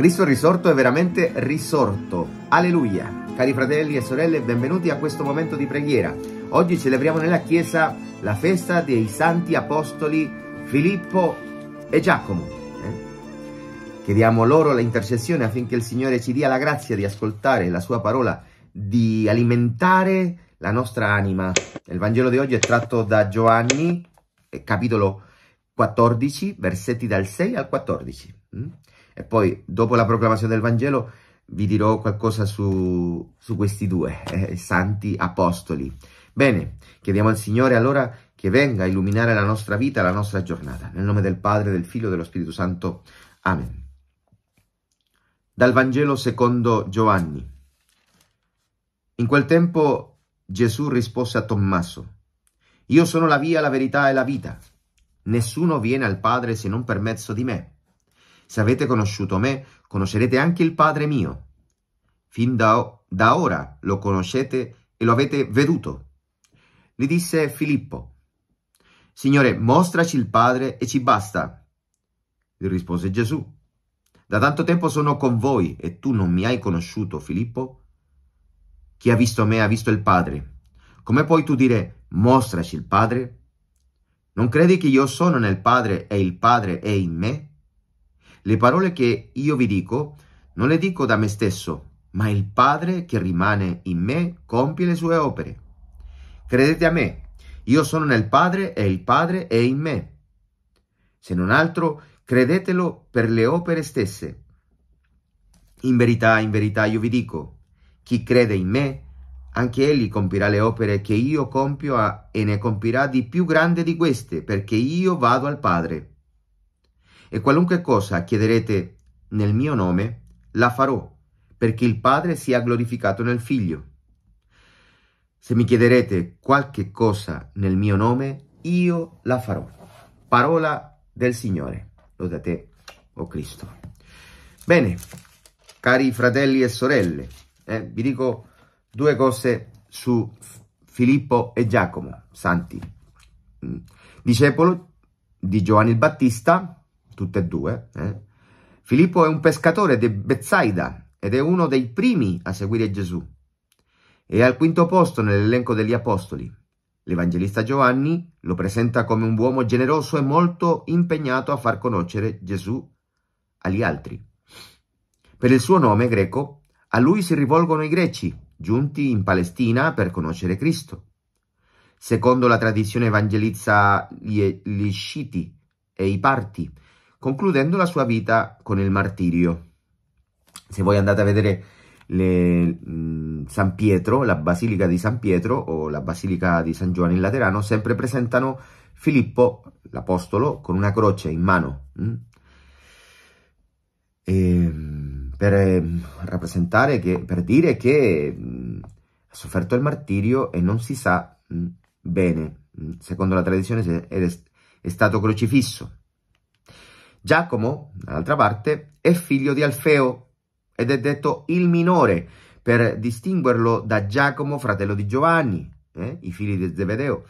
Cristo risorto è veramente risorto. Alleluia. Cari fratelli e sorelle, benvenuti a questo momento di preghiera. Oggi celebriamo nella Chiesa la festa dei santi apostoli Filippo e Giacomo. Eh? Chiediamo loro l'intercessione affinché il Signore ci dia la grazia di ascoltare la sua parola, di alimentare la nostra anima. Il Vangelo di oggi è tratto da Giovanni, eh, capitolo 14, versetti dal 6 al 14 e poi dopo la proclamazione del Vangelo vi dirò qualcosa su, su questi due eh, santi apostoli. Bene, chiediamo al Signore allora che venga a illuminare la nostra vita, la nostra giornata. Nel nome del Padre, del Figlio e dello Spirito Santo. Amen. Dal Vangelo secondo Giovanni. In quel tempo Gesù rispose a Tommaso, Io sono la via, la verità e la vita. Nessuno viene al Padre se non per mezzo di me. Se avete conosciuto me, conoscerete anche il Padre mio. Fin da, da ora lo conoscete e lo avete veduto. Gli disse Filippo, Signore, mostraci il Padre e ci basta. Gli rispose Gesù, da tanto tempo sono con voi e tu non mi hai conosciuto, Filippo? Chi ha visto me ha visto il Padre. Come puoi tu dire, mostraci il Padre? Non credi che io sono nel Padre e il Padre è in me? Le parole che io vi dico non le dico da me stesso, ma il Padre che rimane in me compie le sue opere. Credete a me, io sono nel Padre e il Padre è in me. Se non altro, credetelo per le opere stesse. In verità, in verità io vi dico, chi crede in me, anche egli compirà le opere che io compio a, e ne compirà di più grande di queste, perché io vado al Padre. E qualunque cosa chiederete nel mio nome, la farò, perché il Padre sia glorificato nel Figlio. Se mi chiederete qualche cosa nel mio nome, io la farò. Parola del Signore. lo da te, o oh Cristo. Bene, cari fratelli e sorelle, eh, vi dico due cose su Filippo e Giacomo, santi, mm, discepolo di Giovanni il Battista, tutte e due. Eh? Filippo è un pescatore di Bethsaida ed è uno dei primi a seguire Gesù. È al quinto posto nell'elenco degli apostoli. L'Evangelista Giovanni lo presenta come un uomo generoso e molto impegnato a far conoscere Gesù agli altri. Per il suo nome greco, a lui si rivolgono i greci, giunti in Palestina per conoscere Cristo. Secondo la tradizione evangelizza gli, gli sciiti e i parti, concludendo la sua vita con il martirio. Se voi andate a vedere le, mh, mm, San Pietro, la Basilica di San Pietro o la Basilica di San Giovanni in Laterano, sempre presentano Filippo, l'Apostolo, con una croce in mano, mm? e, ehm, per ehm, rappresentare, che, per dire che mh, mm, ha sofferto il martirio e non si sa bene, secondo la tradizione è, è stato crocifisso. Giacomo, dall'altra parte, è figlio di Alfeo ed è detto il minore per distinguerlo da Giacomo, fratello di Giovanni, eh? i figli di Zebedeo.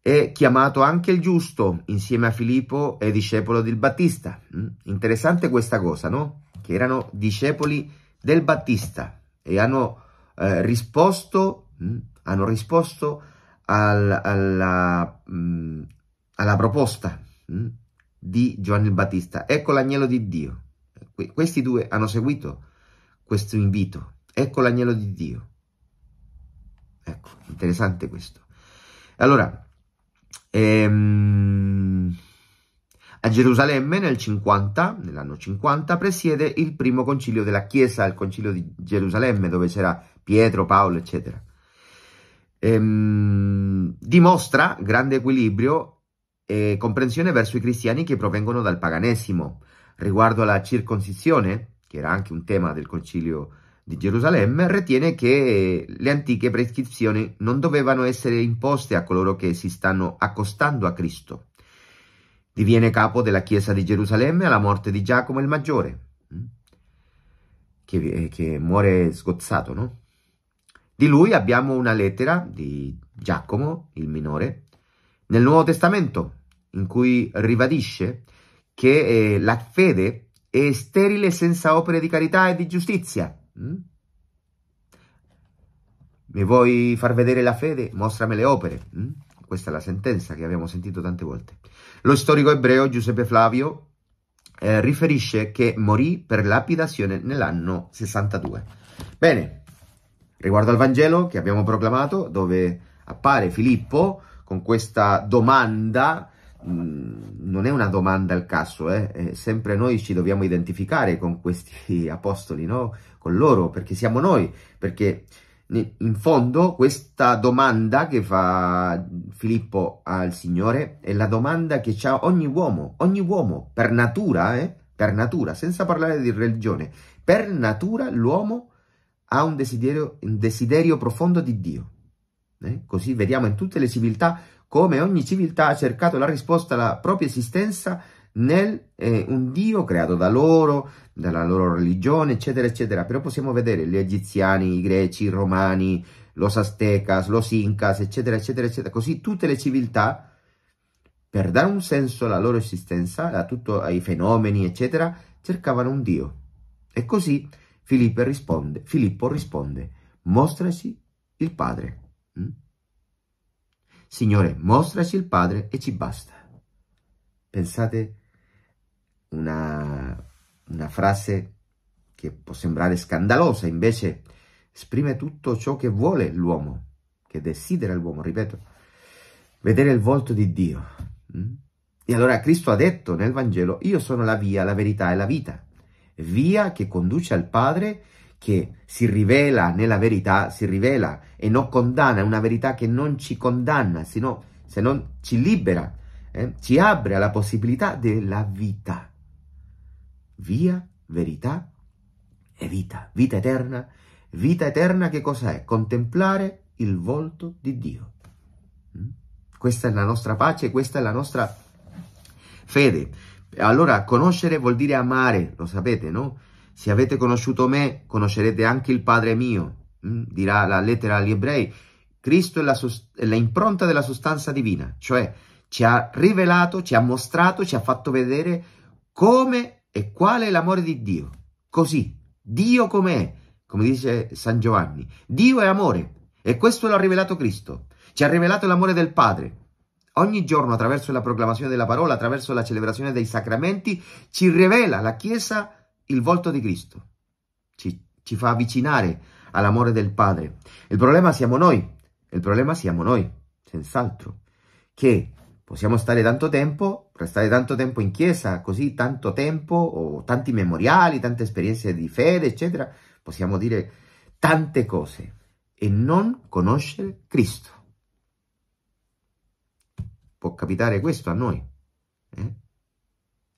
È chiamato anche il giusto insieme a Filippo e discepolo del Battista. Mm? Interessante questa cosa, no? Che erano discepoli del Battista e hanno eh, risposto, mm? hanno risposto al, alla, mh, mm, alla proposta. Mm? di Giovanni il Battista, ecco l'agnello di Dio. questi due hanno seguito questo invito, ecco l'agnello di Dio. Ecco, interessante questo. Allora, ehm, a Gerusalemme nel 50, nell'anno 50, presiede il primo concilio della Chiesa, il concilio di Gerusalemme, dove c'era Pietro, Paolo, eccetera. Ehm, dimostra grande equilibrio e comprensione verso i cristiani che provengono dal paganesimo. Riguardo alla circoncisione, che era anche un tema del concilio di Gerusalemme, ritiene che le antiche prescrizioni non dovevano essere imposte a coloro che si stanno accostando a Cristo. Diviene capo della Chiesa di Gerusalemme alla morte di Giacomo il Maggiore, mm? che, eh, che muore sgozzato, no? Di lui abbiamo una lettera di Giacomo il Minore, nel Nuovo Testamento, in cui ribadisce che eh, la fede è sterile senza opere di carità e di giustizia. Mm? Mi vuoi far vedere la fede? Mostrami le opere. Mm? Questa è la sentenza che abbiamo sentito tante volte. Lo storico ebreo Giuseppe Flavio eh, riferisce che morì per lapidazione nell'anno 62. Bene, riguardo al Vangelo che abbiamo proclamato, dove appare Filippo, con questa domanda, mm, non è una domanda al caso, eh, eh? sempre noi ci dobbiamo identificare con questi apostoli, no? con loro, perché siamo noi, perché in fondo questa domanda che fa Filippo al Signore è la domanda che ha ogni uomo, ogni uomo per natura, eh? per natura, senza parlare di religione, per natura l'uomo ha un desiderio, un desiderio profondo di Dio eh? Così vediamo in tutte le civiltà come ogni civiltà ha cercato la risposta alla propria esistenza nel eh, un Dio creato da loro, dalla loro religione, eccetera, eccetera. Però possiamo vedere gli egiziani, i greci, i romani, los aztecas, los incas, eccetera, eccetera, eccetera. Così tutte le civiltà, per dare un senso alla loro esistenza, a tutto, ai fenomeni, eccetera, cercavano un Dio. E così Filippo risponde, Filippo risponde, mostraci il Padre. Mm? Signore, mostraci il Padre e ci basta. Pensate una, una frase che può sembrare scandalosa, invece esprime tutto ciò che vuole l'uomo, che desidera l'uomo, ripeto, vedere il volto di Dio. Mm? E allora Cristo ha detto nel Vangelo, io sono la via, la verità e la vita, via che conduce al Padre che si rivela nella verità, si rivela e non condanna, è una verità che non ci condanna, sino, se non ci libera, eh, ci apre alla possibilità della vita. Via, verità e vita, vita eterna. Vita eterna che cosa è? Contemplare il volto di Dio. Mm? Questa è la nostra pace, questa è la nostra fede. Allora, conoscere vuol dire amare, lo sapete, no? Se avete conosciuto me, conoscerete anche il Padre mio, mm, dirà la lettera agli ebrei. Cristo è la, è la impronta della sostanza divina, cioè ci ha rivelato, ci ha mostrato, ci ha fatto vedere come e quale è l'amore di Dio. Così, Dio com'è, come dice San Giovanni. Dio è amore e questo lo ha rivelato Cristo. Ci ha rivelato l'amore del Padre. Ogni giorno, attraverso la proclamazione della parola, attraverso la celebrazione dei sacramenti, ci rivela la Chiesa il volto di Cristo, ci, ci fa avvicinare all'amore del Padre. Il problema siamo noi, il problema siamo noi, senz'altro, che possiamo stare tanto tempo, restare tanto tempo in chiesa, così tanto tempo, o tanti memoriali, tante esperienze di fede, eccetera, possiamo dire tante cose e non conoscere Cristo. Può capitare questo a noi, eh?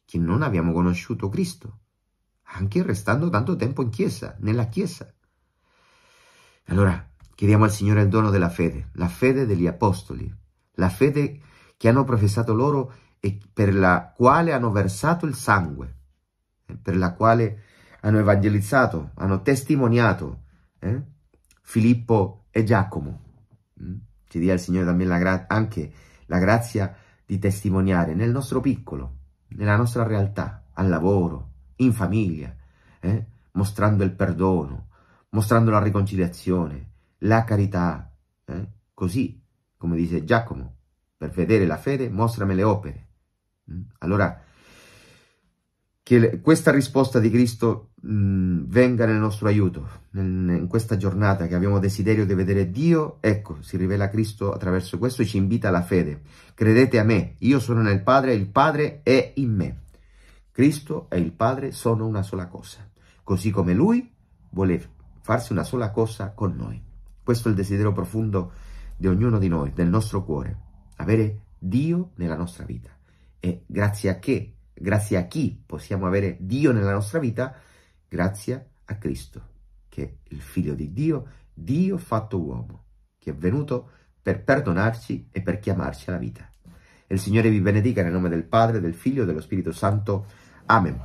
che non abbiamo conosciuto Cristo anche restando tanto tempo in chiesa, nella chiesa. Allora, chiediamo al Signore il dono della fede, la fede degli apostoli, la fede che hanno professato loro e per la quale hanno versato il sangue, eh, per la quale hanno evangelizzato, hanno testimoniato eh? Filippo e Giacomo. Mm? Ci dia il Signore la anche la grazia di testimoniare nel nostro piccolo, nella nostra realtà, al lavoro, in famiglia, eh? mostrando il perdono, mostrando la riconciliazione, la carità, eh? così come dice Giacomo, per vedere la fede mostrami le opere. Mm, allora, che questa risposta di Cristo mh, mm, venga nel nostro aiuto, in, in questa giornata che abbiamo desiderio di vedere Dio, ecco, si rivela Cristo attraverso questo e ci invita alla fede. Credete a me, io sono nel Padre, il Padre è in me. Cristo e il Padre sono una sola cosa, così come Lui vuole farsi una sola cosa con noi. Questo è il desiderio profondo di ognuno di noi, del nostro cuore, avere Dio nella nostra vita. E grazie a che, grazie a chi possiamo avere Dio nella nostra vita? Grazie a Cristo, che è il Figlio di Dio, Dio fatto uomo, che è venuto per perdonarci e per chiamarci alla vita. il Signore vi benedica nel nome del Padre, del Figlio e dello Spirito Santo. Amen.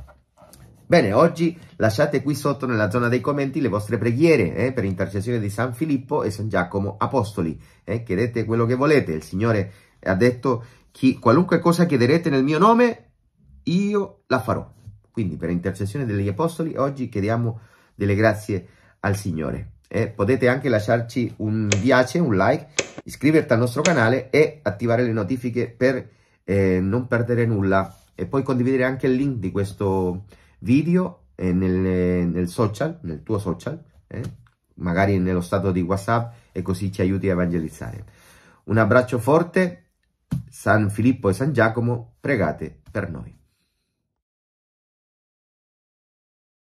Bene, oggi lasciate qui sotto nella zona dei commenti le vostre preghiere eh, per intercessione di San Filippo e San Giacomo Apostoli. Eh, chiedete quello che volete, il Signore ha detto chi, qualunque cosa chiederete nel mio nome, io la farò. Quindi per intercessione degli Apostoli oggi chiediamo delle grazie al Signore. Eh, potete anche lasciarci un piace, un like, iscriverti al nostro canale e attivare le notifiche per eh, non perdere nulla e poi condividere anche il link di questo video eh, nel, nel, social, nel tuo social, eh, magari nello stato di WhatsApp e così ci aiuti a evangelizzare. Un abbraccio forte, San Filippo e San Giacomo, pregate per noi.